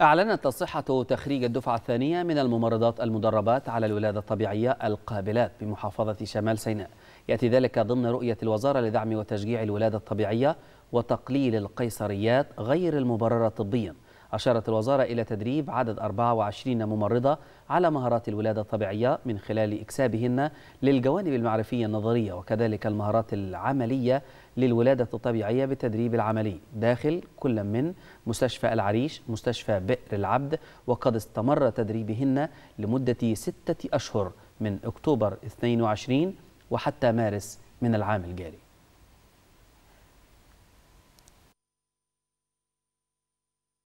أعلنت الصحة تخريج الدفعة الثانية من الممرضات المدربات على الولادة الطبيعية القابلات بمحافظة شمال سيناء يأتي ذلك ضمن رؤية الوزارة لدعم وتشجيع الولادة الطبيعية وتقليل القيصريات غير المبررة طبياً أشارت الوزارة إلى تدريب عدد 24 ممرضة على مهارات الولادة الطبيعية من خلال إكسابهن للجوانب المعرفية النظرية وكذلك المهارات العملية للولادة الطبيعية بالتدريب العملي داخل كل من مستشفى العريش مستشفى بئر العبد وقد استمر تدريبهن لمدة ستة أشهر من أكتوبر 22 وحتى مارس من العام الجاري